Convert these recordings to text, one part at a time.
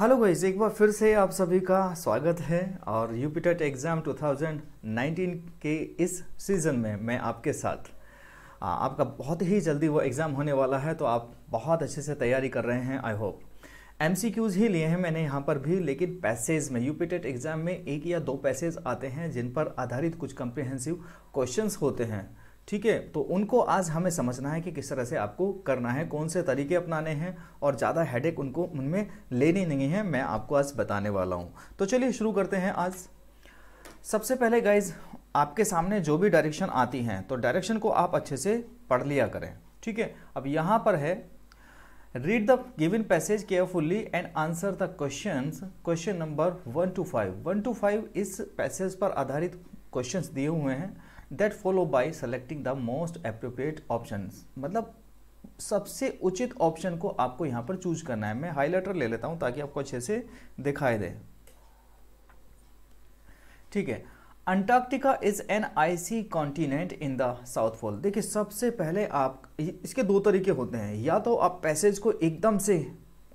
Hello guys एक बार फिर से आप सभी का स्वागत है और यूपीटेट एग्ज़ाम 2019 के इस सीज़न में मैं आपके साथ आपका बहुत ही जल्दी वो एग्ज़ाम होने वाला है तो आप बहुत अच्छे से तैयारी कर रहे हैं आई होप एम ही लिए हैं मैंने यहाँ पर भी लेकिन पैसेज में यूपीटेट एग्ज़ाम में एक या दो पैसेज आते हैं जिन पर आधारित कुछ कंप्रिहेंसिव क्वेश्चन होते हैं ठीक है तो उनको आज हमें समझना है कि किस तरह से आपको करना है कौन से तरीके अपनाने हैं और ज़्यादा हेडेक उनको उनमें लेनी नहीं है मैं आपको आज बताने वाला हूँ तो चलिए शुरू करते हैं आज सबसे पहले गाइज आपके सामने जो भी डायरेक्शन आती हैं तो डायरेक्शन को आप अच्छे से पढ़ लिया करें ठीक है अब यहाँ पर है read the given passage carefully and answer the question question number one two five one two five इस पैसेज पर आधारित क्वेश्चन दिए हुए हैं that follow by selecting the most appropriate option मतलब सबसे उचित ऑप्शन को आपको यहाँ पर चूज करना है मैं हाईलाइटर ले लेता हूँ ताकि आपको अच्छे से दिखाई दे ठीक है Antarctica is an icy continent in the south pole देखिए सबसे पहले आप इसके दो तरीके होते हैं या तो आप पैसेज को एकदम से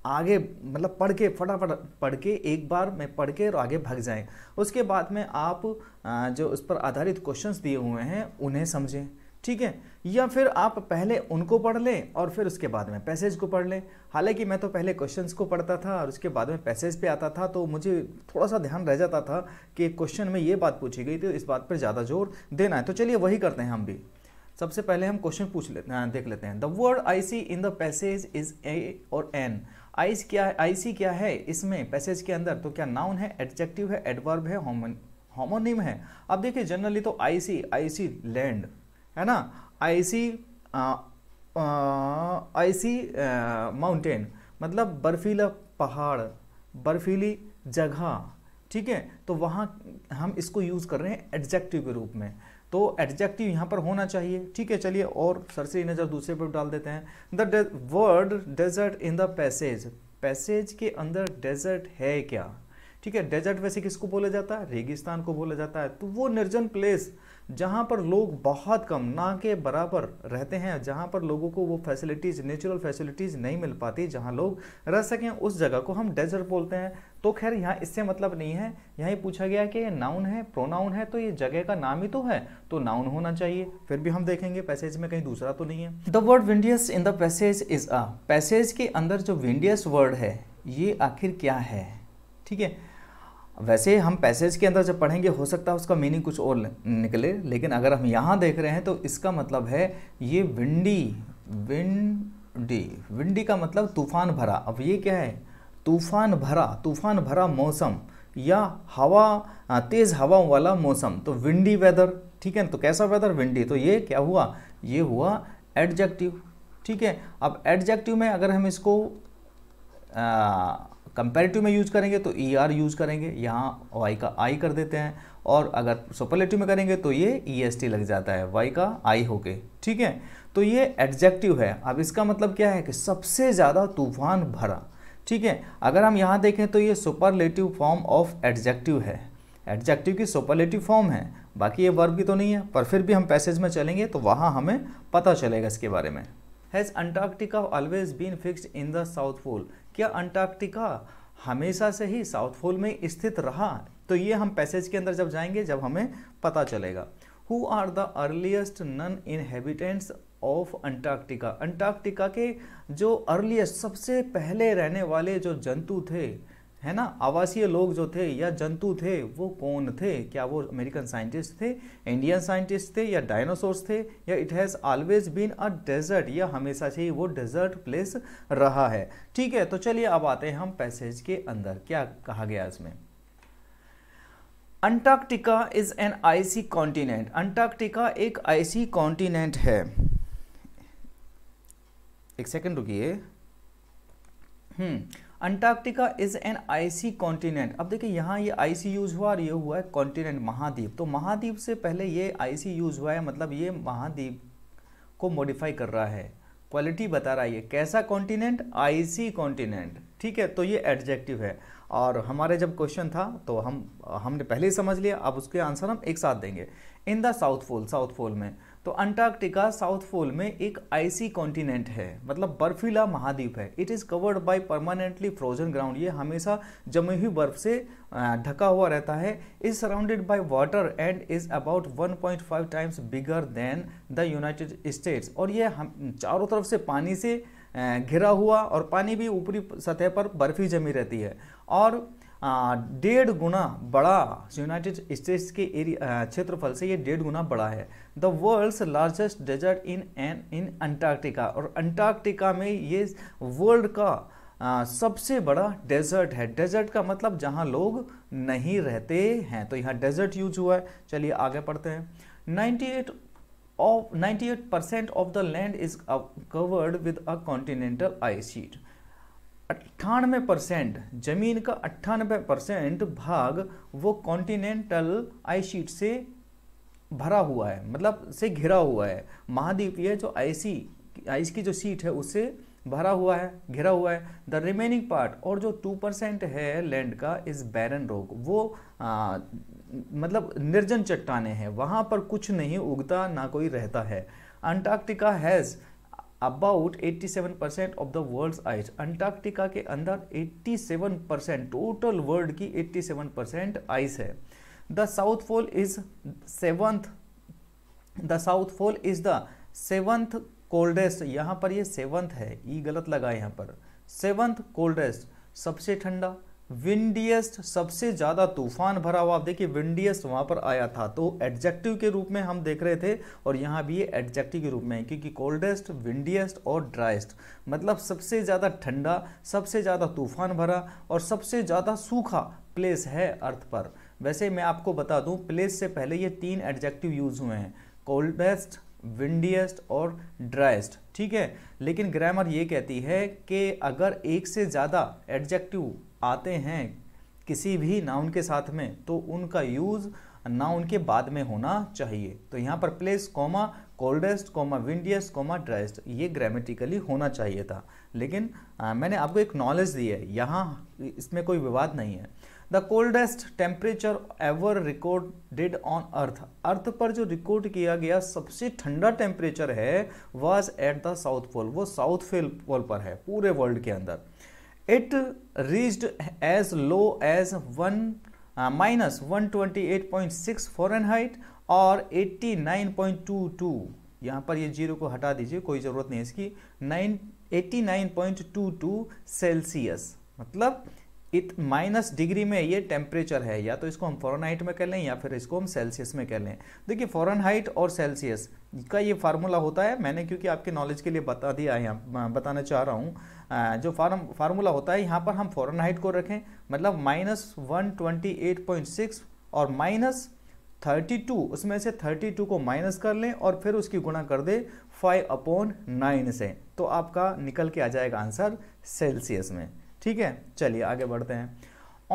आगे मतलब पढ़ के फटाफट पढ़ के एक बार में पढ़ के और आगे भाग जाएं उसके बाद में आप जो उस पर आधारित क्वेश्चंस दिए हुए हैं उन्हें समझें ठीक है या फिर आप पहले उनको पढ़ लें और फिर उसके बाद में पैसेज को पढ़ लें हालांकि मैं तो पहले क्वेश्चंस को पढ़ता था और उसके बाद में पैसेज पे आता था तो मुझे थोड़ा सा ध्यान रह जाता था कि क्वेश्चन में ये बात पूछी गई थी इस बात पर ज़्यादा जोर देना है तो चलिए वही करते हैं हम भी सबसे पहले हम क्वेश्चन पूछ लेते हैं देख लेते हैं the word icy in the passage is a और एन आइस क्या आईसी क्या है इसमें पैसेज के अंदर तो क्या नाउन है एडजेक्टिव है एडवर्ब है होमोनिम है अब देखिए जनरली तो आईसी आईसी लैंड है ना आईसी आईसी माउंटेन मतलब बर्फीला पहाड़ बर्फीली जगह ठीक है तो वहाँ हम इसको यूज़ कर रहे हैं एडजेक्टिव के रूप में तो एडजेक्टिव यहाँ पर होना चाहिए ठीक है चलिए और सर से नज़र दूसरे पर डाल देते हैं the word desert in the passage passage के अंदर डेजर्ट है क्या ठीक है डेजर्ट वैसे किसको बोला जाता है रेगिस्तान को बोला जाता है तो वो निर्जन प्लेस जहाँ पर लोग बहुत कम ना के बराबर रहते हैं जहाँ पर लोगों को वो फैसिलिटीज़ नेचुरल फैसिलिटीज़ नहीं मिल पाती जहाँ लोग रह सकें उस जगह को हम डेजर्ट बोलते हैं तो खैर यहाँ इससे मतलब नहीं है यहाँ पूछा गया कि ये नाउन है प्रोनाउन है तो ये जगह का नाम ही तो है तो नाउन होना चाहिए फिर भी हम देखेंगे पैसेज में कहीं दूसरा तो नहीं है the word windiest in the passage is a passage के अंदर जो विंडियस वर्ड है ये आखिर क्या है ठीक है वैसे हम पैसेज के अंदर जब पढ़ेंगे हो सकता है उसका मीनिंग कुछ और निकले लेकिन अगर हम यहाँ देख रहे हैं तो इसका मतलब है ये विंडी विंडी विंडी का मतलब तूफान भरा अब ये क्या है तूफान भरा तूफान भरा मौसम या हवा तेज़ हवाओं वाला मौसम तो विंडी वेदर ठीक है तो कैसा वेदर विंडी तो ये क्या हुआ ये हुआ एडजेक्टिव ठीक है अब एडजेक्टिव में अगर हम इसको आ, कंपेरेटिव में यूज़ करेंगे तो ई आर यूज़ करेंगे यहाँ वाई का आई कर देते हैं और अगर सुपरलेटिव में करेंगे तो ये ई एस टी लग जाता है वाई का आई होके ठीक है तो ये एडजेक्टिव है अब इसका मतलब क्या है कि सबसे ज़्यादा तूफान भरा ठीक है अगर हम यहाँ देखें तो ये सुपरलेटिव फॉर्म ऑफ एडजेक्टिव है एडजेक्टिव की सुपरलेटिव फॉर्म है बाकी ये वर्ब की तो नहीं है पर फिर भी हम पैसेज में चलेंगे तो वहाँ हमें पता चलेगा इसके बारे में has Antarctica always been fixed in the south pole क्या अंटार्कटिका हमेशा से ही साउथ पोल में स्थित रहा तो ये हम पैसेज के अंदर जब जाएंगे जब हमें पता चलेगा who are the earliest non inhabitants of Antarctica Antarctica के जो अर्लीस्ट सबसे पहले रहने वाले जो जंतु थे है ना आवासीय लोग जो थे या जंतु थे वो कौन थे क्या वो अमेरिकन साइंटिस्ट थे इंडियन साइंटिस्ट थे या डायनासोर्स थे या it has always been a desert या हमेशा से ही वो डेजर्ट प्लेस रहा है ठीक है तो चलिए अब आते हैं हम पैसेज के अंदर क्या कहा गया इसमें Antarctica is an icy continent Antarctica एक आइसी कॉन्टिनेंट है एक सेकेंड रुकी हम्म Antarctica is an icy continent अब देखिए यहाँ ये आईसी यूज हुआ और ये हुआ है कॉन्टिनेंट महाद्वीप तो महाद्वीप से पहले ये आईसी यूज हुआ है मतलब ये महाद्वीप को मॉडिफाई कर रहा है क्वालिटी बता रहा है ये कैसा कॉन्टिनेंट आईसी कॉन्टिनेंट ठीक है तो ये एडजेक्टिव है और हमारे जब क्वेश्चन था तो हम हमने पहले ही समझ लिया अब उसके आंसर हम एक साथ देंगे in the south pole south pole में तो अंटार्कटिका साउथ पोल में एक आइसी कॉन्टिनेंट है मतलब बर्फीला महाद्वीप है it is covered by permanently frozen ground ये हमेशा जमी हुई बर्फ से ढका हुआ रहता है is surrounded by water and is about 1.5 times bigger than the United States और ये हम चारों तरफ से पानी से घिरा हुआ और पानी भी ऊपरी सतह पर बर्फी जमी रहती है और डेढ़ गुना बड़ा यूनाइटेड स्टेट्स के एरिया क्षेत्रफल से ये डेढ़ गुना बड़ा है the world's largest desert in an in Antarctica और अंटार्क्टिका में ये वर्ल्ड का आ, सबसे बड़ा डेजर्ट है डेजर्ट का मतलब जहाँ लोग नहीं रहते हैं तो यहाँ डेजर्ट यूज हुआ है चलिए आगे पढ़ते हैं 98 of 98 percent of the land is covered with a continental ice sheet अट्ठानवे परसेंट जमीन का अट्ठानवे परसेंट भाग वो कॉन्टिनेंटल आइस शीट से भरा हुआ है मतलब से घिरा हुआ है महाद्वीप ये जो आइसी आइस की जो सीट है उससे भरा हुआ है घिरा हुआ है द रिमेनिंग पार्ट और जो टू परसेंट है लैंड का इस बैरन रोग वो आ, मतलब निर्जन चट्टाने हैं वहाँ पर कुछ नहीं उगता ना कोई रहता है Antarctica has about 87 percent of the world's ice Antarctica के अंदर 87 परसेंट टोटल वर्ल्ड की 87 परसेंट आइस है the south pole is seventh the south pole is the seventh coldest यहाँ पर ये सेवंथ है ई e गलत लगा यहाँ पर सेवंथ कोल्डेस्ट सबसे ठंडा विंडियस्ट सबसे ज़्यादा तूफान भरा हुआ आप देखिए विंडियस्ट वहाँ पर आया था तो एडजेक्टिव के रूप में हम देख रहे थे और यहाँ भी ये एडजेक्टिव के रूप में है क्योंकि कोल्डेस्ट विंडियस्ट और ड्राइस्ट मतलब सबसे ज़्यादा ठंडा सबसे ज़्यादा तूफान भरा और सबसे ज़्यादा सूखा प्लेस है अर्थ पर वैसे मैं आपको बता दूं प्लेस से पहले ये तीन एडजेक्टिव यूज़ हुए हैं कोल्डेस्ट विंडियस्ट और ड्राइस्ट ठीक है लेकिन ग्रामर ये कहती है कि अगर एक से ज़्यादा एडजेक्टिव आते हैं किसी भी नाउन के साथ में तो उनका यूज़ नाउन के बाद में होना चाहिए तो यहाँ पर place comma coldest comma windiest comma driest ये ग्रामेटिकली होना चाहिए था लेकिन आ, मैंने आपको एक नॉलेज दी है यहाँ इसमें कोई विवाद नहीं है the coldest temperature ever recorded on earth earth पर जो रिकॉर्ड किया गया सबसे ठंडा टेम्परेचर है was at the south pole वो साउथ पोल पर है पूरे वर्ल्ड के अंदर it reached as low as one minus one twenty eight point six Fahrenheit और eighty nine point two two यहाँ पर ये जीरो को हटा दीजिए कोई ज़रूरत नहीं है इसकी nine eighty nine point two two Celsius मतलब इत माइनस डिग्री में ये टेम्परेचर है या तो इसको हम फॉरन हाइट में कह लें या फिर इसको हम सेल्सियस में कह लें देखिए हाइट और सेल्सियस का ये फार्मूला होता है मैंने क्योंकि आपके नॉलेज के लिए बता दिया है बताना चाह रहा हूँ जो फार्म फार्मूला होता है यहाँ पर हम फॉरन हाइट को रखें मतलब minus one twenty eight point six और माइनस थर्टी टू उसमें से थर्टी टू को माइनस कर लें और फिर उसकी गुणा कर दे फाइव अपॉन नाइन से तो आपका निकल के आ जाएगा आंसर सेल्सियस में ठीक है चलिए आगे बढ़ते हैं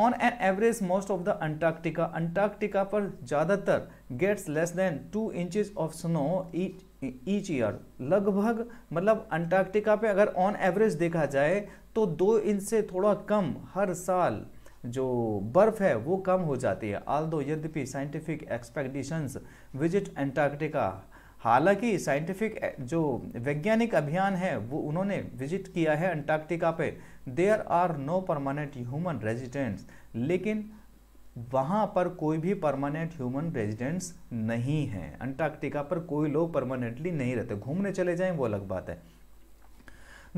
on an average most of the Antarctica Antarctica पर ज़्यादातर gets less than two inches of snow each year लगभग मतलब अंटार्कटिका पे अगर ऑन एवरेज देखा जाए तो दो इंच से थोड़ा कम हर साल जो बर्फ है वो कम हो जाती है आल दो यद्यपि साइंटिफिक एक्सपेक्टेशंस विजिट अंटार्कटिका हालांकि साइंटिफिक जो वैज्ञानिक अभियान है वो उन्होंने विजिट किया है अंटार्कटिका पे there are no permanent human residents लेकिन वहाँ पर कोई भी परमानेंट ह्यूमन रेजिडेंट्स नहीं हैं अंटार्कटिका पर कोई लोग परमानेंटली नहीं रहते घूमने चले जाएं वो अलग बात है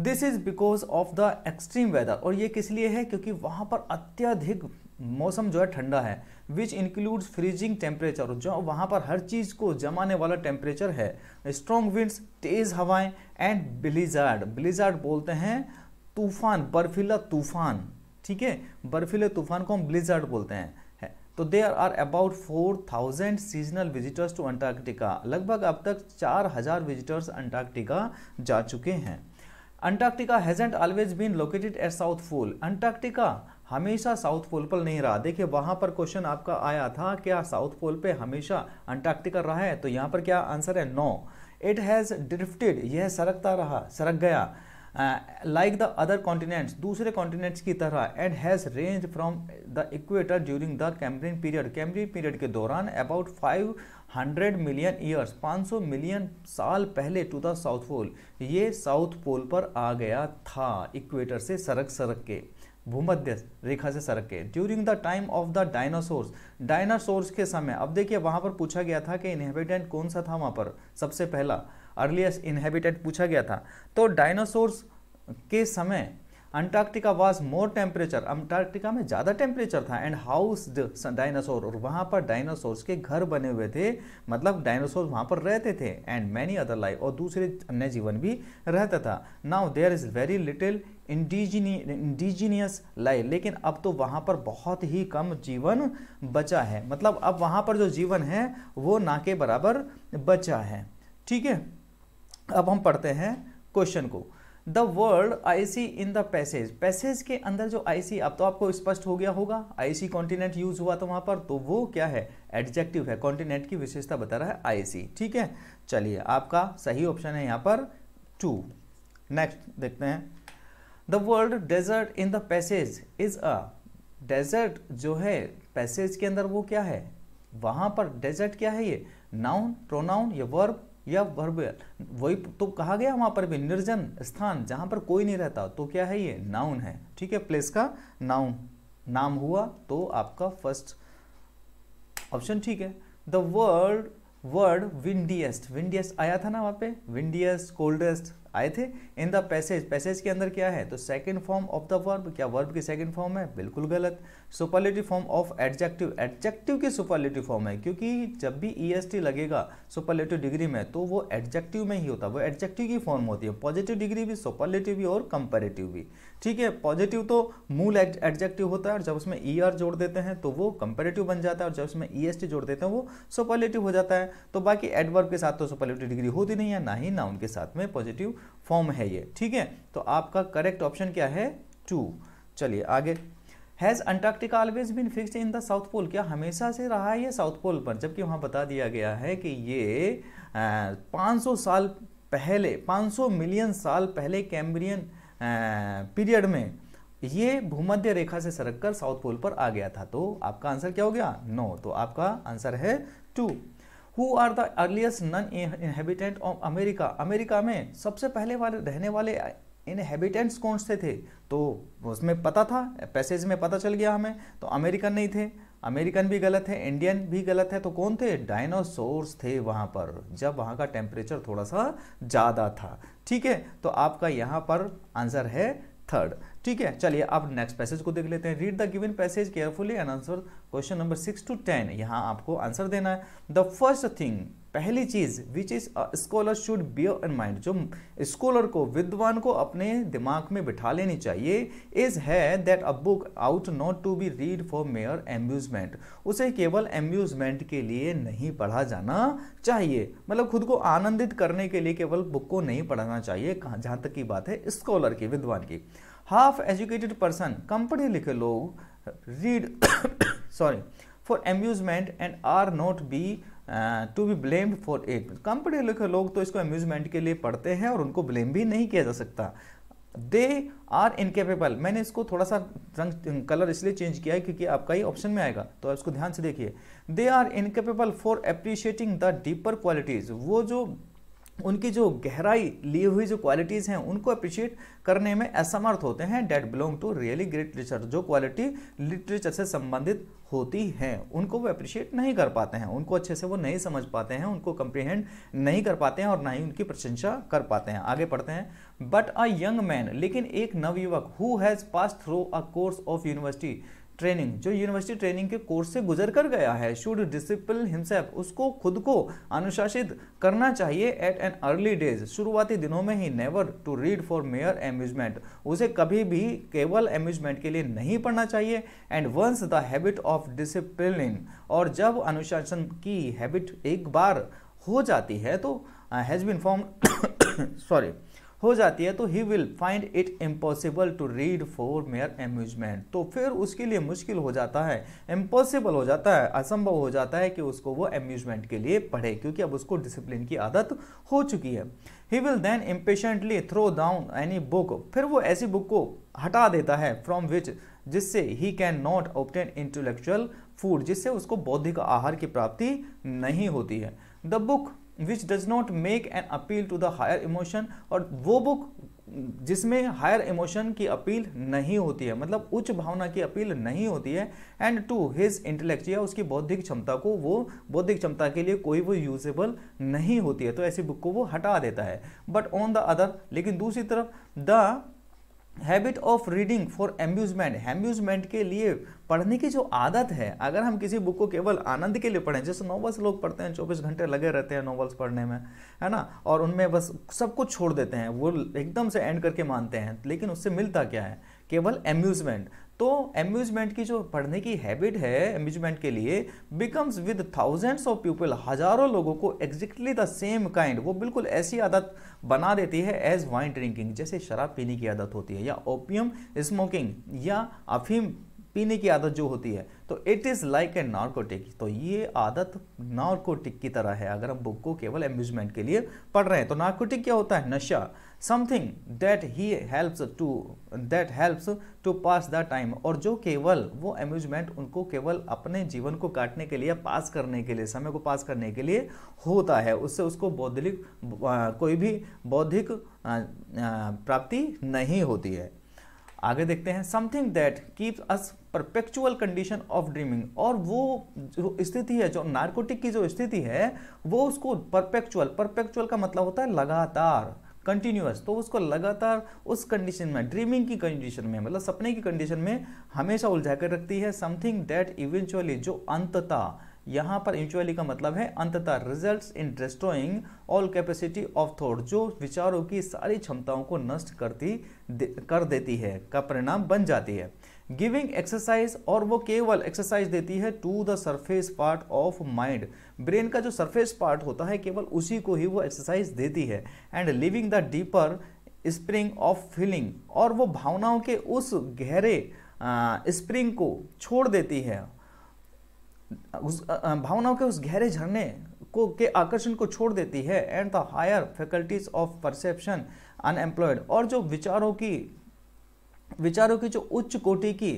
this is because of the extreme weather और ये किस लिए है क्योंकि वहाँ पर अत्यधिक मौसम जो है ठंडा है विच इंक्लूड्स फ्रीजिंग टेम्परेचर जो वहाँ पर हर चीज़ को जमाने वाला टेम्परेचर है स्ट्रॉन्ग विंड्स तेज़ हवाएं एंड ब्लिजार्ड ब्लिजार्ड बोलते हैं तूफान बर्फीला तूफान ठीक है बर्फीले तूफान को हम ब्लिजार्ड बोलते हैं है। तो there are about four thousand seasonal visitors to Antarctica लगभग अब तक चार हज़ार विजिटर्स अंटार्कटिका जा चुके हैं Antarctica hasn't always been located at south pole Antarctica हमेशा साउथ पोल पर नहीं रहा देखिए वहां पर क्वेश्चन आपका आया था क्या साउथ पोल पे हमेशा अंटार्कटिका रहा है तो यहाँ पर क्या आंसर है नो इट हैज़ ड्रिफ्टेड यह सरकता रहा सरक गया लाइक द अदर कॉन्टिनेंट्स दूसरे कॉन्टिनेंट्स की तरह and has range from the equator during the Cambrian period Cambrian period के दौरान about five hundred million years 500 million साल पहले टू द साउथ पोल ये साउथ पोल पर आ गया था इक्वेटर से सरक सरक के भूमध्य रेखा से सरक के during the time of the dinosaurs dinosaurs के समय अब देखिए वहाँ पर पूछा गया था कि इनहेबिटेंट कौन सा था वहाँ पर सबसे पहला अर्लीस्ट इनहेबिटेंट पूछा गया था तो डायनासोर्स के समय Antarctica was more temperature Antarctica में ज़्यादा टेम्परेचर था एंड हाउस डायनासोर और वहाँ पर डायनासोर्स के घर बने हुए थे मतलब डायनासोर वहाँ पर रहते थे एंड मैनी अदर लाइफ और दूसरे अन्य जीवन भी रहता था now there is very little indigenous life लेकिन अब तो वहाँ पर बहुत ही कम जीवन बचा है मतलब अब वहाँ पर जो जीवन है वो ना के बराबर बचा है ठीक है अब हम पढ़ते हैं क्वेश्चन को the word icy in the passage passage के अंदर जो आईसी अब तो आपको स्पष्ट हो गया होगा आईसी कॉन्टिनेंट यूज हुआ था तो वहां पर तो वो क्या है एडजेक्टिव है कॉन्टिनेंट की विशेषता बता रहा है आईसी ठीक है चलिए आपका सही ऑप्शन है यहाँ पर टू नेक्स्ट देखते हैं the word desert in the passage is a desert जो है पैसेज के अंदर वो क्या है वहां पर डेजर्ट क्या है ये नाउन प्रोनाउन या वर्ब या वर्ब वही तो कहा गया वहां पर भी निर्जन स्थान जहां पर कोई नहीं रहता तो क्या है ये नाउन है ठीक है प्लेस का नाउन नाम हुआ तो आपका फर्स्ट ऑप्शन ठीक है the word word windiest windiest आया था ना वहां पे विंडियस्ट कोल्डेस्ट आए थे इन द पैसेज पैसेज के अंदर क्या है तो second form of the verb क्या वर्ब की सेकंड फॉर्म है बिल्कुल गलत superlative form of adjective adjective की सुपरलेटिव फॉर्म है क्योंकि जब भी ई e लगेगा सुपरलेटिव डिग्री में तो वो एडजेक्टिव में ही होता है वो एडजेक्टिव की फॉर्म होती है पॉजिटिव डिग्री भी सुपरलेटिव भी और कंपेरेटिव भी ठीक है पॉजिटिव तो मूल एडजेक्टिव होता है और जब उसमें ई e ER जोड़ देते हैं तो वो कंपेरेटिव बन जाता है और जब उसमें ई e जोड़ देते हैं वो सुपरलेटिव हो जाता है तो बाकी एडवर्ब के साथ तो सुपरलेटिव डिग्री होती नहीं है ना ही ना उनके साथ में पॉजिटिव फॉर्म है ये ठीक है तो आपका करेक्ट ऑप्शन क्या है टू चलिए आगे has Antarctica always been fixed in the south pole क्या हमेशा से रहा है ये साउथ पोल पर जबकि वहाँ बता दिया गया है कि ये पाँच सौ साल पहले सौ मिलियन साल पहले कैम्ब्रियन पीरियड में ये भूमध्य रेखा से कर साउथ पोल पर आ गया था तो आपका आंसर क्या हो गया नो no. तो आपका आंसर है two who are the earliest non inhabitant of America America में सबसे पहले वाले रहने वाले इनहेबिटेंट्स कौन से थे तो उसमें पता था पैसेज में पता चल गया हमें तो अमेरिकन नहीं थे अमेरिकन भी गलत है इंडियन भी गलत है तो कौन थे डायनासोर्स थे वहाँ पर जब वहाँ का टेम्परेचर थोड़ा सा ज़्यादा था ठीक है तो आपका यहाँ पर आंसर है थर्ड ठीक है चलिए अब नेक्स्ट पैसेज को देख लेते हैं read the given passage carefully and answer question number six to ten यहाँ आपको आंसर देना है द फर्स्ट थिंग पहली चीज which is scholar should bear in mind जो स्कॉलर को विद्वान को अपने दिमाग में बिठा लेनी चाहिए इज है that a book ought not to be read for mere amusement उसे केवल एम्यूजमेंट के लिए नहीं पढ़ा जाना चाहिए मतलब खुद को आनंदित करने के लिए केवल बुक को नहीं पढ़ना चाहिए कहा जहाँ तक की बात है स्कॉलर की विद्वान की हाफ एजुकेटेड पर्सन कम पढ़े लिखे लोग read sorry for amusement and are not be to be blamed for it कम पढ़े लिखे लोग तो इसको अम्यूजमेंट के लिए पढ़ते हैं और उनको ब्लेम भी नहीं किया जा सकता दे आर इनकेपेबल मैंने इसको थोड़ा सा रंग कलर इसलिए चेंज किया है क्योंकि आपका ही ऑप्शन में आएगा तो आप इसको ध्यान से देखिए they are incapable for appreciating the deeper qualities वो जो उनकी जो गहराई ली हुई जो क्वालिटीज़ हैं उनको अप्रिशिएट करने में असमर्थ होते हैं that belong to really great literature जो क्वालिटी लिटरेचर से संबंधित होती हैं उनको वो अप्रिशिएट नहीं कर पाते हैं उनको अच्छे से वो नहीं समझ पाते हैं उनको कंप्रीहेंड नहीं कर पाते हैं और ना ही उनकी प्रशंसा कर पाते हैं आगे पढ़ते हैं बट अ यंग मैन लेकिन एक नवयुवक who has pass through a course of university training जो यूनिवर्सिटी ट्रेनिंग के कोर्स से गुजर कर गया है शुड डिसिप्लिन हिमसेल्फ उसको खुद को अनुशासित करना चाहिए एट एन अर्ली डेज शुरुआती दिनों में ही never to read for mere amusement उसे कभी भी केवल एम्यूजमेंट के लिए नहीं पढ़ना चाहिए and once the habit of discipline और जब अनुशासन की हैबिट एक बार हो जाती है तो हैज़ बिन फॉर्म सॉरी हो जाती है तो he will find it impossible to read for mere amusement तो फिर उसके लिए मुश्किल हो जाता है इम्पॉसिबल हो जाता है असंभव हो जाता है कि उसको वो एम्यूजमेंट के लिए पढ़े क्योंकि अब उसको डिसिप्लिन की आदत हो चुकी है he will then impatiently throw down any book फिर वो ऐसी बुक को हटा देता है फ्रॉम विच जिससे he can not obtain intellectual food जिससे उसको बौद्धिक आहार की प्राप्ति नहीं होती है the book which does not make an appeal to the higher emotion और वो बुक जिसमें हायर इमोशन की अपील नहीं होती है मतलब उच्च भावना की अपील नहीं होती है एंड टू हिज इंटेलेक्ट या उसकी बौद्धिक क्षमता को वो बौद्धिक क्षमता के लिए कोई वो यूजेबल नहीं होती है तो ऐसी बुक को वो हटा देता है बट ऑन द अदर लेकिन दूसरी तरफ the habit of reading for amusement amusement के लिए पढ़ने की जो आदत है अगर हम किसी बुक को केवल आनंद के लिए पढ़ें जैसे नॉवल्स लोग पढ़ते हैं चौबीस घंटे लगे रहते हैं नॉवल्स पढ़ने में है ना और उनमें बस सब कुछ छोड़ देते हैं वो एकदम से एंड करके मानते हैं लेकिन उससे मिलता क्या है केवल एम्यूजमेंट तो एम्यूजमेंट की जो पढ़ने की हैबिट है एम्यूजमेंट के लिए becomes with thousands of people हजारों लोगों को एग्जैक्टली द सेम काइंड वो बिल्कुल ऐसी आदत बना देती है एज वाइन ड्रिंकिंग जैसे शराब पीने की आदत होती है या ओपियम स्मोकिंग या अफीम पीने की आदत जो होती है तो it is like a narcotic तो ये आदत नार्कोटिक की तरह है अगर हम बुक को केवल एम्यूजमेंट के लिए पढ़ रहे हैं तो नार्कोटिक क्या होता है नशा something that he helps to that helps to pass the time और जो केवल वो एम्यूजमेंट उनको केवल अपने जीवन को काटने के लिए पास करने के लिए समय को पास करने के लिए होता है उससे उसको बौद्धिक कोई भी बौद्धिक प्राप्ति नहीं होती है आगे देखते हैं something that keeps us perpetual condition of dreaming और वो जो स्थिति है जो नार्कोटिक की जो स्थिति है वो उसको परपेक्चुअल परपेक्चुअल का मतलब होता है लगातार कंटिन्यूस तो उसको लगातार उस कंडीशन में ड्रीमिंग की कंडीशन में मतलब सपने की कंडीशन में हमेशा उलझा कर रखती है समथिंग दैट इवेंचुअली जो अंतता यहाँ पर इवेंचुअली का मतलब है अंततः results in destroying all capacity of thought जो विचारों की सारी क्षमताओं को नष्ट करती दे, कर देती है का परिणाम बन जाती है गिविंग एक्सरसाइज और वो केवल एक्सरसाइज देती है to the surface part of mind brain का जो सरफेस पार्ट होता है केवल उसी को ही वो एक्सरसाइज देती है and leaving the deeper spring of feeling और वो भावनाओं के उस गहरे स्प्रिंग को छोड़ देती है उस भावनाओं के उस गहरे झरने को के आकर्षण को छोड़ देती है and the higher faculties of perception unemployed और जो विचारों की विचारों की जो उच्च कोटि की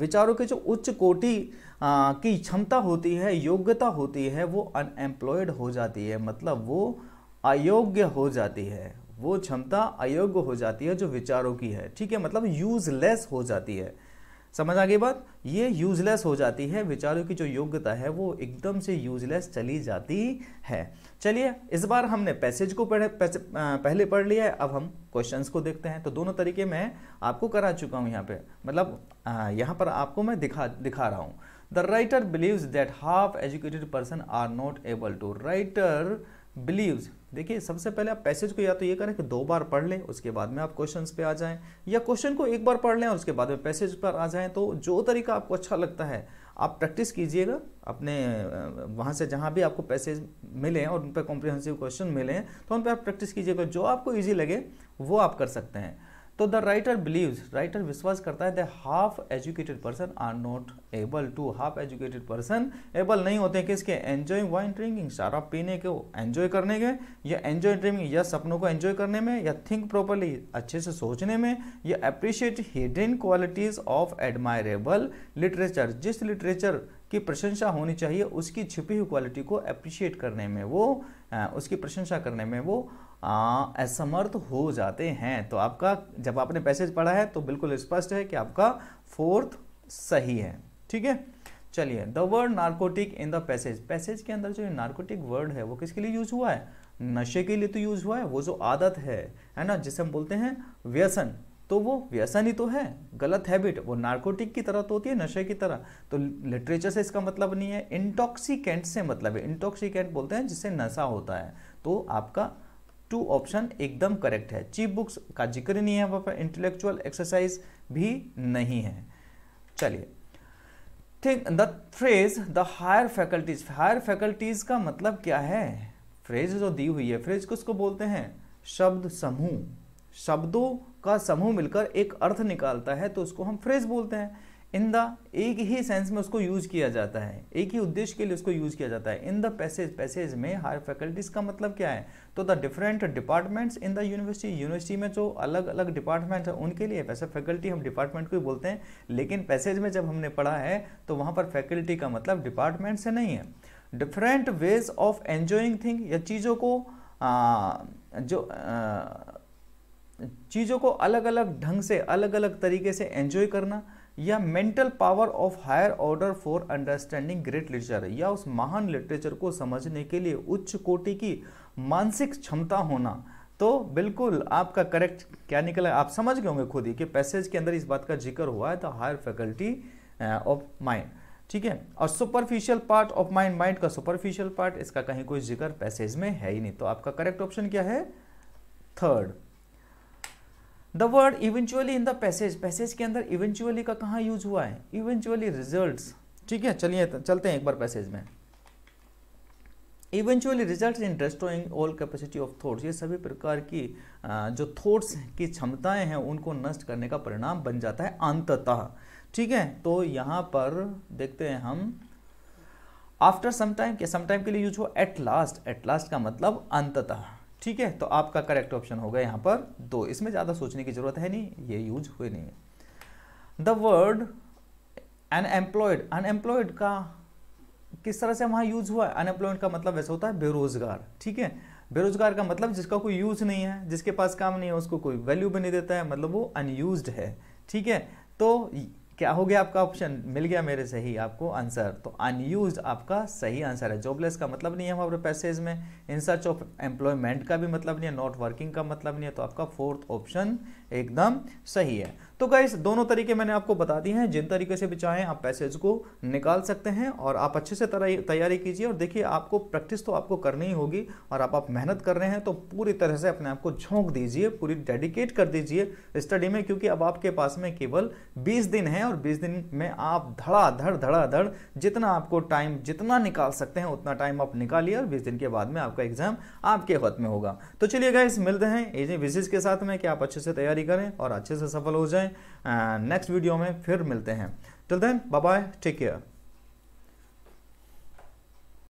विचारों की जो उच्च कोटि की क्षमता होती है योग्यता होती है वो अनएम्प्लॉयड हो जाती है मतलब वो अयोग्य हो जाती है वो क्षमता अयोग्य हो जाती है जो विचारों की है ठीक है मतलब यूजलेस हो जाती है समझ आ गई बात ये यूजलेस हो जाती है विचारों की जो योग्यता है वो एकदम से यूजलेस चली जाती है चलिए इस बार हमने पैसेज को पढ़े पैसे, पहले पढ़ लिया है अब हम क्वेश्चंस को देखते हैं तो दोनों तरीके मैं आपको करा चुका हूँ यहाँ पे मतलब यहाँ पर आपको मैं दिखा दिखा रहा हूँ the writer believes that half educated person are not able to writer believes देखिए सबसे पहले आप पैसेज को या तो ये करें कि दो बार पढ़ लें उसके बाद में आप क्वेश्चंस पे आ जाएं या क्वेश्चन को एक बार पढ़ लें और उसके बाद में पैसेज पर आ जाएं तो जो तरीका आपको अच्छा लगता है आप प्रैक्टिस कीजिएगा अपने वहाँ से जहाँ भी आपको पैसेज मिले और उन पर कॉम्प्रिहेंसिव क्वेश्चन मिले तो उन पर आप प्रैक्टिस कीजिएगा जो आपको ईजी लगे वो आप कर सकते हैं तो द राइटर बिलीव्स राइटर विश्वास करता है the half educated person are not able to half educated person able नहीं होते किसके एन्जॉय वाइन ड्रिंकिंग शराब पीने के एन्जॉय करने के या एन्जॉय ड्रिंकिंग या सपनों को एन्जॉय करने में या थिंक प्रॉपरली अच्छे से सोचने में या appreciate hidden qualities of admirable literature जिस लिटरेचर की प्रशंसा होनी चाहिए उसकी छिपी हुई क्वालिटी को अप्रिशिएट करने में वो उसकी प्रशंसा करने में वो असमर्थ हो जाते हैं तो आपका जब आपने पैसेज पढ़ा है तो बिल्कुल स्पष्ट है कि आपका फोर्थ सही है ठीक है चलिए the word narcotic in the passage passage के अंदर जो नार्कोटिक वर्ड है वो किसके लिए यूज हुआ है नशे के लिए तो यूज हुआ है वो जो आदत है है ना जिसे हम बोलते हैं व्यसन तो वो व्यसनी तो है गलत हैबिट वो नार्कोटिक की तरह तो होती है नशे की तरह तो लिटरेचर से इसका मतलब नहीं है इंटॉक्सिकेंट से मतलब है इंटॉक्सिकेंट बोलते हैं जिससे नशा होता है तो आपका टू ऑप्शन एकदम करेक्ट है चीप बुक्स का जिक्र नहीं है वहाँ पर इंटेलेक्चुअल एक्सरसाइज भी नहीं है चलिए think the phrase the higher faculties higher faculties का मतलब क्या है फ्रेज जो दी हुई है फ्रेज किसको बोलते हैं शब्द समूह शब्दों का समूह मिलकर एक अर्थ निकालता है तो उसको हम फ्रेज बोलते हैं इन द एक ही सेंस में उसको यूज किया जाता है एक ही उद्देश्य के लिए उसको यूज किया जाता है इन द पैसेज पैसेज में हायर फैकल्टीज का मतलब क्या है तो the different departments in the university university में जो अलग अलग डिपार्टमेंट्स हैं उनके लिए वैसे फैकल्टी हम डिपार्टमेंट को ही बोलते हैं लेकिन पैसेज में जब हमने पढ़ा है तो वहाँ पर फैकल्टी का मतलब डिपार्टमेंट से नहीं है different ways of enjoying thing या चीज़ों को आ, जो आ, चीज़ों को अलग अलग ढंग से अलग अलग तरीके से एंजॉय करना या mental power of higher order for understanding great literature या उस महान लिटरेचर को समझने के लिए उच्च कोटि की मानसिक क्षमता होना तो बिल्कुल आपका करेक्ट क्या निकला आप समझ गए होंगे खुद ही कि पैसेज के अंदर इस बात का जिक्र हुआ है तो हायर फैकल्टी ऑफ माइंड ठीक है और superficial part of mind mind का सुपरफिशियल पार्ट इसका कहीं कोई जिक्र पैसेज में है ही नहीं तो आपका करेक्ट ऑप्शन क्या है third the word eventually in the passage passage के अंदर इवेंचुअली का कहाँ यूज हुआ है इवेंचुअली रिजल्ट ठीक है चलिए चलते हैं एक बार पैसेज में eventually result in destroying all capacity of thoughts ये सभी प्रकार की जो थॉट्स की क्षमताएं हैं उनको नष्ट करने का परिणाम बन जाता है अंततः ठीक है तो यहाँ पर देखते हैं हम आफ्टर सम टाइम के सम टाइम के लिए यूज हो एट लास्ट एट लास्ट का मतलब अंततः ठीक है तो आपका करेक्ट ऑप्शन होगा यहां पर दो इसमें ज़्यादा सोचने की ज़रूरत है नहीं ये यूज हुए नहीं है द वर्ड अनएम्प्लॉयड अनएम्प्लॉयड का किस तरह से वहां यूज हुआ है अनएम्प्लॉयड का मतलब वैसा होता है बेरोजगार ठीक है बेरोजगार का मतलब जिसका कोई यूज नहीं है जिसके पास काम नहीं है उसको कोई वैल्यू भी नहीं देता है मतलब वो अनयूज है ठीक है तो क्या हो गया आपका ऑप्शन मिल गया मेरे सही आपको आंसर तो अनयूज आपका सही आंसर है जॉबलेस का मतलब नहीं है हमारे पैसेज में इन सर्च ऑफ एम्प्लॉयमेंट का भी मतलब नहीं है नॉट वर्किंग का मतलब नहीं है तो आपका फोर्थ ऑप्शन एकदम सही है तो गाइस दोनों तरीके मैंने आपको बता दिए हैं जिन तरीके से भी चाहें आप पैसेज को निकाल सकते हैं और आप अच्छे से तैयारी कीजिए और देखिए आपको प्रैक्टिस तो आपको करनी ही होगी और आप आप मेहनत कर रहे हैं तो पूरी तरह से अपने आप को झोंक दीजिए पूरी डेडिकेट कर दीजिए स्टडी में क्योंकि अब आपके पास में केवल बीस दिन है हैं और 20 दिन में आप धड़ाधड़ धड़ाधड़ जितना आपको टाइम जितना निकाल सकते हैं उतना टाइम आप निकालिए और 20 दिन के बाद में आपका एग्जाम आपके खत में होगा तो चलिए गाइस मिलते हैं एजें विजिट के साथ में कि आप अच्छे से तैयारी करें और अच्छे से सफल हो जाए नेक्स्ट वीडियो में फिर मिलते हैं till then bye take care